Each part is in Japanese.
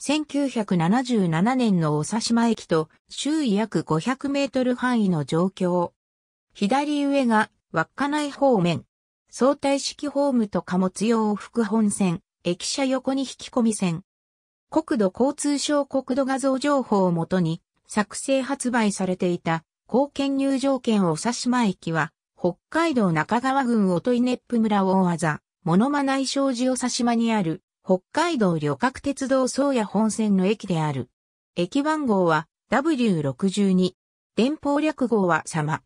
1977年のおさしま駅と周囲約500メートル範囲の状況。左上が稚内方面。相対式ホームと貨物用副本線、駅舎横に引き込み線。国土交通省国土画像情報をもとに作成発売されていた貢献入場券おさしま駅は北海道中川郡音ねっぷ村大技、物マ内障寺おさしまにある北海道旅客鉄道宗谷本線の駅である。駅番号は W62。電報略号は様。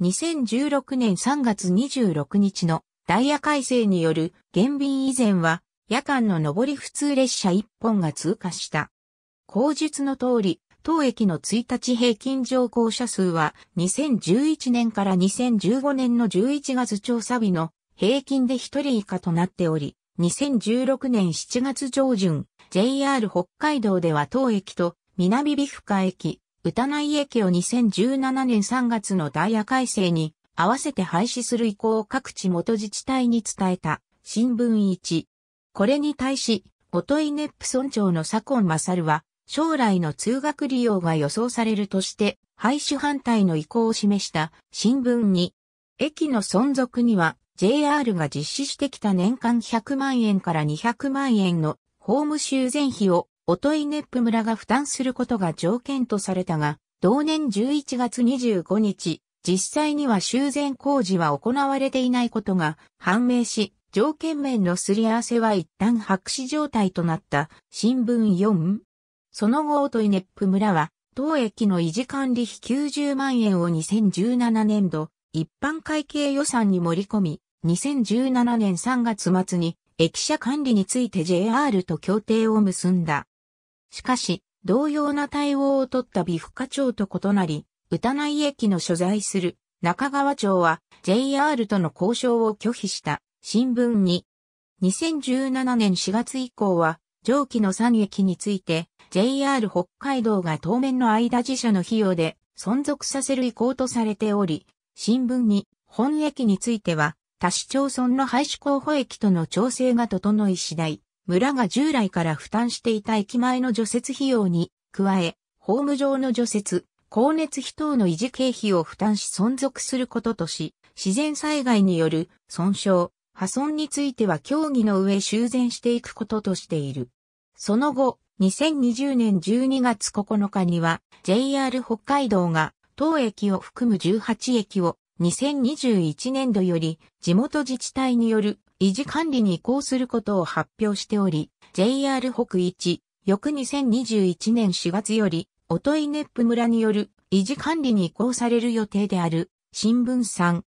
2016年3月26日のダイヤ改正による減便以前は夜間の上り普通列車1本が通過した。口述の通り、当駅の1日平均乗降者数は2011年から2015年の11月調査日の平均で1人以下となっており、2016年7月上旬、JR 北海道では当駅と南美深駅、歌内駅を2017年3月のダイヤ改正に合わせて廃止する意向を各地元自治体に伝えた新聞1。これに対し、音井ネップ村長の左近勝は、将来の通学利用が予想されるとして、廃止反対の意向を示した新聞2。駅の存続には JR が実施してきた年間100万円から200万円のホーム修繕費を、といネップ村が負担することが条件とされたが、同年11月25日、実際には修繕工事は行われていないことが判明し、条件面のすり合わせは一旦白紙状態となった新聞4。その後、といネップ村は、当駅の維持管理費90万円を2017年度一般会計予算に盛り込み、2017年3月末に駅舎管理について JR と協定を結んだ。しかし、同様な対応を取った美深町と異なり、歌内駅の所在する中川町は JR との交渉を拒否した新聞に、2017年4月以降は上記の3駅について JR 北海道が当面の間自社の費用で存続させる意向とされており、新聞に本駅については、他市町村の廃止候補駅との調整が整い次第、村が従来から負担していた駅前の除雪費用に、加え、ホーム上の除雪、光熱費等の維持経費を負担し存続することとし、自然災害による損傷、破損については協議の上修繕していくこととしている。その後、2020年12月9日には JR 北海道が当駅を含む18駅を2021年度より地元自治体による維持管理に移行することを発表しており、JR 北一、翌2021年4月より、といネップ村による維持管理に移行される予定である新聞3。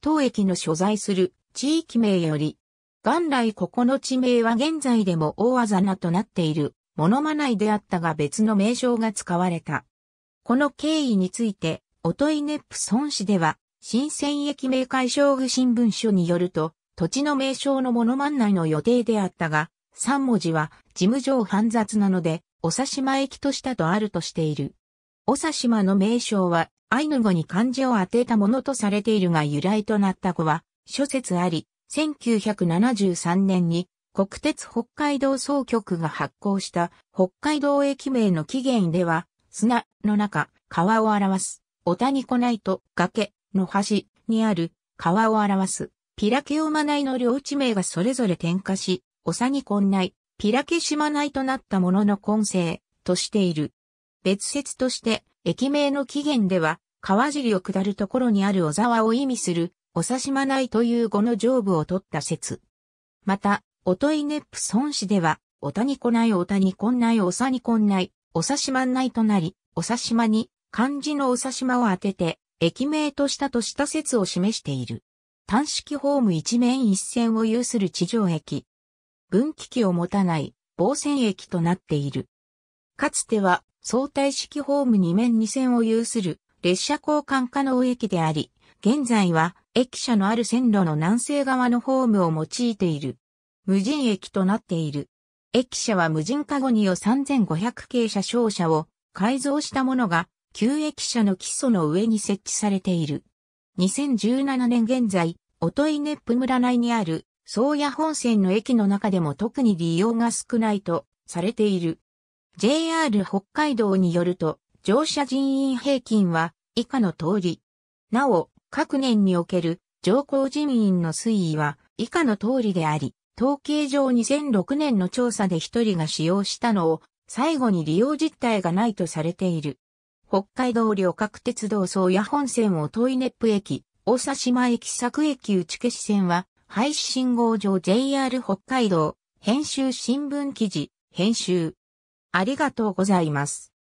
当駅の所在する地域名より、元来ここの地名は現在でも大技なとなっている、ものまないであったが別の名称が使われた。この経緯について、とい。ネップ孫氏では、新鮮駅名解消具新聞書によると、土地の名称のものまんないの予定であったが、3文字は事務上煩雑なので、おさしま駅としたとあるとしている。おさしまの名称は、アイヌ語に漢字を当てたものとされているが由来となった語は、諸説あり、1973年に国鉄北海道総局が発行した北海道駅名の起源では、砂の中、川を表す。オタニコナイト、崖の端にある川を表す。ピラケオマナイの領地名がそれぞれ転火し、オサニコンナイ、ピラケシマナイとなったものの根性としている。別説として、駅名の起源では、川尻を下るところにある小沢を意味する、おさしまないという語の上部を取った説。また、おといねっぷ孫子では、おたにこないおたにこないおさにこんないおさしまんないとなり、おさしまに漢字のおさしまを当てて、駅名としたとした説を示している。単式ホーム一面一線を有する地上駅。分岐器を持たない防線駅となっている。かつては相対式ホーム二面二線を有する列車交換可能駅であり、現在は駅舎のある線路の南西側のホームを用いている。無人駅となっている。駅舎は無人化後によ3500系車掌車を改造したものが、旧駅舎の基礎の上に設置されている。2017年現在、といねっぷ村内にある、宗谷本線の駅の中でも特に利用が少ないとされている。JR 北海道によると、乗車人員平均は以下の通り。なお、各年における乗降人員の推移は以下の通りであり、統計上2006年の調査で一人が使用したのを最後に利用実態がないとされている。北海道旅客鉄道総野本線を遠いネップ駅、大佐島駅佐久駅打消し線は、廃止信号上 JR 北海道、編集新聞記事、編集。ありがとうございます。